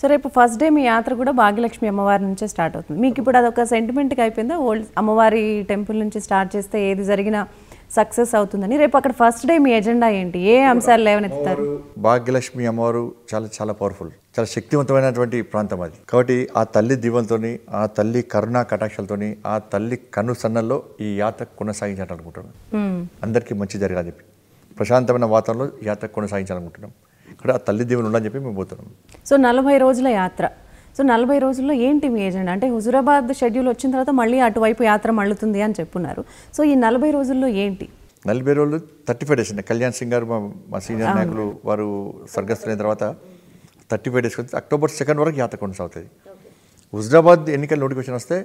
so రేపు first day మీ యాత్ర కూడా భాగ్యలక్ష్మి అమ్మవారి నుంచే స్టార్ట్ అవుతుంది మీకు ఇప్పుడు అదొక సెంటిమెంట్గా అయిపోయిందా ఓల్డ్ అమ్మవారి టెంపుల్ నుంచి స్టార్ట్ చేస్తే ఏది జరిగినా సక్సెస్ అవుతుందని రేపు అక్కడ ఫస్ట్ డే మీ ఎజెండా ఏంటి ఏ అంశాలు లేవనెత్తారు భాగ్యలక్ష్మి అమ్మవారు చాలా చాలా పవర్ఫుల్ చాలా శక్తివంతమైనటువంటి ప్రాంతం అది కాబట్టి ఆ తల్లి దీవంతోని ఆ తల్లి కరుణా కటాక్షలతోని ఆ తల్లి కన్ను సన్నల్లో ఈ యాత్ర కొనసాగించాలనుకుంటున్నాం అందరికీ మంచి జరగాలి ప్రశాంతమైన వాతావరణంలో యాత్ర కొనసాగించాలనుకుంటున్నాం ఇక్కడ తల్లి దేవుని ఉండని చెప్పి మేము పోతున్నాం సో నలభై రోజుల యాత్ర సో నలభై రోజుల్లో ఏంటి మీ ఏజెండా అంటే హుజురాబాద్ షెడ్యూల్ వచ్చిన తర్వాత మళ్ళీ అటువైపు యాత్ర మళ్ళుతుంది అని చెప్పున్నారు సో ఈ నలభై రోజుల్లో ఏంటి నలభై రోజులు thirty five days Kalyan Singh గారు మా సీనియర్ నాయకులు వారు స్వర్గస్థులైన తర్వాత thirty five days October second వరకు యాత్ర కొనసాగుతుంది హుజరాబాద్ ఎన్నికల నోటిఫికేషన్ వస్తే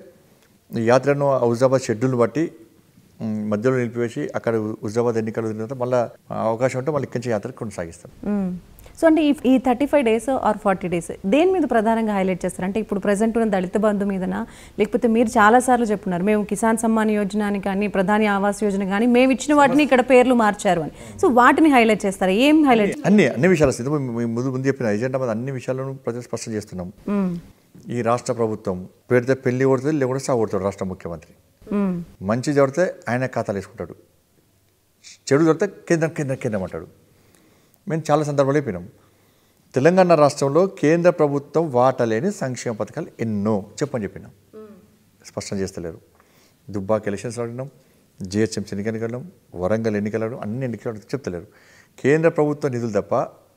ఈ యాత్రను హుజరాబాద్ షెడ్యూల్ని బట్టి మధ్యలో నిలిపివేసి అక్కడ హుజరాబాద్ ఎన్నికలు తర్వాత మళ్ళీ అవకాశం ఉంటే మళ్ళీ ఇక్కడి నుంచి యాత్ర కొనసాగిస్తాం సో అంటే ఈ thirty five days or forty days దేని మీద ప్రధానంగా హైలైట్ చేస్తారు అంటే ఇప్పుడు ప్రజెంట్ ఉన్న దళిత బంధు మీదనా లేకపోతే మీరు చాలాసార్లు చెప్పున్నారు మేము కిసాన్ సమ్మాన్ అని కానీ ప్రధాని ఆవాస్ యోజన కానీ మేము ఇచ్చిన వాటిని ఇక్కడ పేర్లు మార్చారు అని సో వాటిని హైలైట్ చేస్తారు ఏం హైలైట్ అన్ని అన్ని విషయాలు ముందు ముందు చెప్పిన ఎజెండా అన్ని విషయాలను ప్రజలు స్పష్టం చేస్తున్నాం ఈ రాష్ట్ర ప్రభుత్వం పెడితే పెళ్లి కొడుతుంది లేకుండా కొడుతాడు రాష్ట్ర ముఖ్యమంత్రి మంచి జరిగితే ఆయన ఖాతాలు వేసుకుంటాడు చెడు జరిగితే కేంద్రం కేంద్రం కేంద్రం అంటాడు మేము చాలా సందర్భాలు అయిపోయినాం తెలంగాణ రాష్ట్రంలో కేంద్ర ప్రభుత్వం వాటలేని సంక్షేమ పథకాలు ఎన్నో చెప్పని చెప్పినాం స్పష్టం చేస్తలేరు దుబ్బాకి ఎలక్షన్స్ అడిగినాం జిహెచ్ఎంసీ ఎన్నికలు అడగడం వరంగల్ ఎన్నికలు అన్ని ఎన్నికలు చెప్తలేరు కేంద్ర ప్రభుత్వ నిధులు తప్ప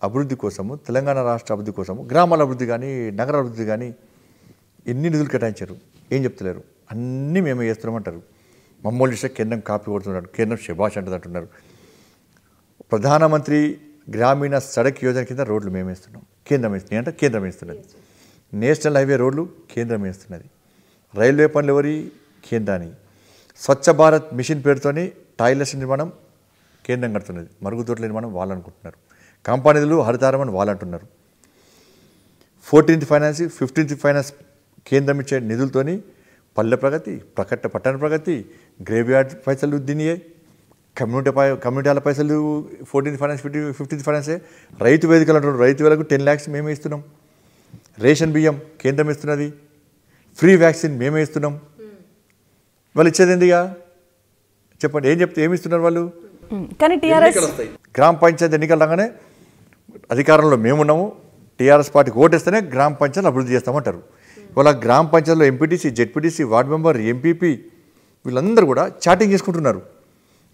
అభివృద్ధి కోసము తెలంగాణ రాష్ట్ర అభివృద్ధి కోసము గ్రామాల అభివృద్ధి కానీ నగర అభివృద్ధి కానీ ఎన్ని నిధులు కేటాయించారు ఏం చెప్తలేరు అన్నీ మేమే చేస్తున్నామంటారు మమ్మల్ని కేంద్రం కాపీ కొడుతున్నారు కేంద్రం శభాష్ అంటది అంటున్నారు ప్రధానమంత్రి గ్రామీణ సడక్ యోజన కింద రోడ్లు వేస్తున్నాం కేంద్రం వేస్తున్నాయి అంటే కేంద్రం వేస్తున్నది నేషనల్ హైవే రోడ్లు కేంద్రం వేస్తున్నది రైల్వే పనులు ఎవరి కేంద్రాన్ని స్వచ్ఛ భారత్ మిషన్ పేరుతోని టాయిలెట్స్ నిర్మాణం కేంద్రం కడుతున్నది మరుగుదొడ్ల నిర్మాణం వాళ్ళనుకుంటున్నారు కంపెనీలు హరితారం అని వాళ్ళంటున్నారు ఫోర్టీన్త్ ఫైనాన్స్ ఫిఫ్టీన్త్ ఫైనాన్స్ కేంద్రం ఇచ్చే నిధులతోని పల్లె ప్రగతి ప్రకట పట్టణ ప్రగతి గ్రేవ్యార్డ్ పైసలు దీనియే కమ్యూనిటీపై కమ్యూనిటీల పైసలు ఫోర్టీన్త్ ఫైనాన్స్ ఫిఫ్టీ ఫిఫ్టీన్త్ ఫైనాన్సే రైతు వేదికలు అంటున్నారు రైతు వేలకు టెన్ ల్యాక్స్ మేమే ఇస్తున్నాం రేషన్ బియ్యం కేంద్రం ఇస్తున్నది ఫ్రీ వ్యాక్సిన్ మేమే ఇస్తున్నాం వాళ్ళు ఇచ్చేది ఎందుగా చెప్పండి ఏం చెప్తే ఏమి ఇస్తున్నారు వాళ్ళు కానీ టీఆర్ఎస్ గ్రామ పంచాయతీ ఎన్నికలు రాగానే అధికారంలో మేమున్నాము టీఆర్ఎస్ పార్టీకి ఓటేస్తేనే గ్రామ పంచాయతీలు అభివృద్ధి చేస్తామంటారు ఇవాళ గ్రామ పంచాయతీలో MPTC ZPTC ward member MPP వీళ్ళందరూ కూడా చాటింగ్ చేసుకుంటున్నారు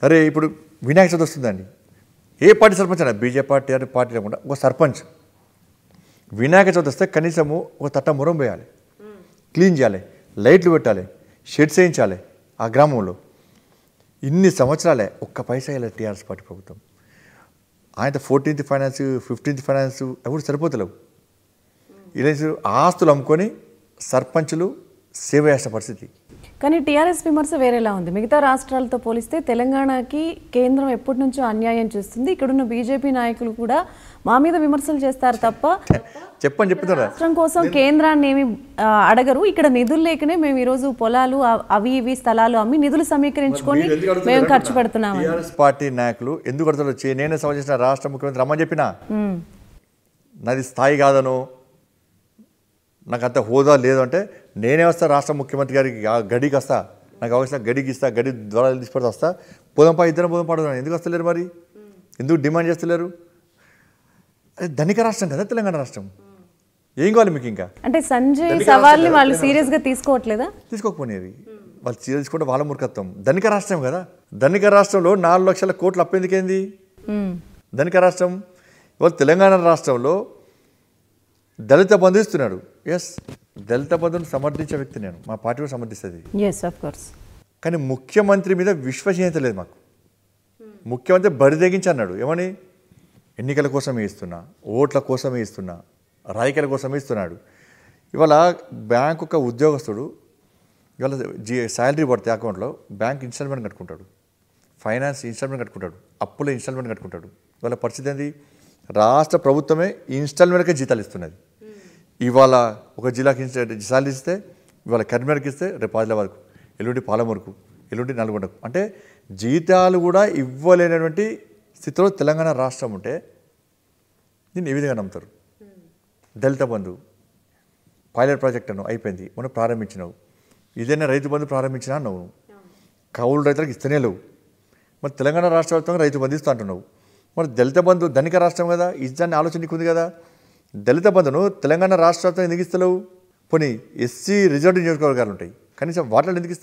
అరే ఇప్పుడు వినాయక చవితి వస్తుందండి ఏ పార్టీ సర్పంచ్ అన్న బీజేపీ పార్టీ అనే పార్టీ లేకుండా ఒక సర్పంచ్ వినాయక చవితి వస్తే కనీసము ఒక తట్ట మురం వేయాలి క్లీన్ చేయాలి లైట్లు పెట్టాలి షెడ్స్ వేయించాలి ఆ గ్రామంలో ఇన్ని సంవత్సరాలే ఒక్క పైసా ఇలా టీఆర్ఎస్ పార్టీ ప్రభుత్వం ఆయన ఫోర్టీన్త్ ఫైనాన్స్ ఫిఫ్టీన్త్ ఫైనాన్స్ ఎవరు సరిపోతలేవు ఇలా ఆస్తులు అమ్ముకొని సర్పంచులు సేవ చేసిన పరిస్థితి కానీ టీఆర్ఎస్ విమర్శ వేరేలా ఉంది మిగతా రాష్ట్రాలతో పోలిస్తే తెలంగాణకి కేంద్రం ఎప్పటి నుంచో అన్యాయం చేస్తుంది ఇక్కడున్న బీజేపీ నాయకులు కూడా మా మీద విమర్శలు చేస్తారు తప్ప చెప్పని చెప్తున్నారు రాష్ట్రం కోసం కేంద్రాన్ని ఏమి అడగరు ఇక్కడ నిధులు లేకనే మేము ఈరోజు పొలాలు అవి ఇవి స్థలాలు అమ్మి నిధులు సమీకరించుకొని మేము ఖర్చు పెడుతున్నాము పార్టీ నాయకులు ఎందుకు కడతారు సంబంధించిన రాష్ట్ర ముఖ్యమంత్రి రమ్మని చెప్పిన నది స్థాయి కాదను నాకు అంత హోదా లేదు అంటే నేనే వస్తా రాష్ట్ర ముఖ్యమంత్రి గారికి గడికి వస్తా నాకు అవసరం గడికి ఇస్తా గడి ద్వారా తీసుకుపోతే వస్తా పోదంపా ఇద్దరం పోదం పాడుతున్నాను ఎందుకు వస్తలేరు మరి ఎందుకు డిమాండ్ చేస్తలేరు అదే ధనిక రాష్ట్రం కదా తెలంగాణ రాష్ట్రం ఏం కావాలి మీకు ఇంకా అంటే సంజయ్ సవాల్ని వాళ్ళు సీరియస్గా తీసుకోవట్లేదా తీసుకోకపోయినవి వాళ్ళు సీరియస్ కూడా వాళ్ళ మూర్ఖత్వం ధనిక రాష్ట్రం కదా ధనిక రాష్ట్రంలో నాలుగు లక్షల కోట్లు అప్పేందుకేంది ధనిక రాష్ట్రం ఇవాళ తెలంగాణ రాష్ట్రంలో దళిత బంధు ఇస్తున్నాడు ఎస్ దళిత బంధువును సమర్థించే వ్యక్తి నేను మా పార్టీ కూడా సమర్థిస్తుంది కానీ ముఖ్యమంత్రి మీద విశ్వసనీయత లేదు మాకు ముఖ్యమంత్రి బరిదెగించి అన్నాడు ఏమని ఎన్నికల కోసమే ఇస్తున్నా ఓట్ల కోసమే ఇస్తున్నా రాయికల కోసమే ఇస్తున్నాడు ఇవాళ బ్యాంక్ ఒక ఉద్యోగస్తుడు ఇవాళ జీ శాలరీ పడతాయి అకౌంట్లో బ్యాంక్ ఇన్స్టాల్మెంట్ కట్టుకుంటాడు ఫైనాన్స్ ఇన్స్టాల్మెంట్ కట్టుకుంటాడు అప్పుల ఇన్స్టాల్మెంట్ కట్టుకుంటాడు ఇవాళ పరిస్థితి ఏంది రాష్ట్ర ప్రభుత్వమే ఇన్స్టాల్మెంట్కే జీతాలు ఇస్తున్నది ఇవాళ ఒక జిల్లాకి జీతాలు ఇస్తే ఇవాళ కరీంనగర్కి ఇస్తే రేపు ఆదిలాబాద్కు ఎల్లుండి పాలమూరుకు ఎల్లుండి నల్గొండకు అంటే జీతాలు కూడా ఇవ్వలేనటువంటి స్థితిలో తెలంగాణ రాష్ట్రం ఉంటే దీన్ని ఏ విధంగా నమ్ముతారు దళిత బంధు పైలట్ ప్రాజెక్ట్ అన్నావు అయిపోయింది మనం ప్రారంభించినావు ఇదైనా రైతు బంధు ప్రారంభించినా అన్నావు కౌలు రైతులకు ఇస్తేనే లేవు మరి తెలంగాణ రాష్ట్ర వ్యాప్తంగా రైతు బంధు ఇస్తా అంటున్నావు మరి దళిత బంధు ధనిక రాష్ట్రం కదా ఇజ్జాన్ని ఆలోచన నీకు ఉంది కదా దళిత బంధును తెలంగాణ రాష్ట్రాలతో ఎందుకు ఇస్తలేవు పోనీ ఎస్సీ రిజర్వ్ నియోజకవర్గాలు ఉంటాయి కనీసం వాటిలో ఎందుకు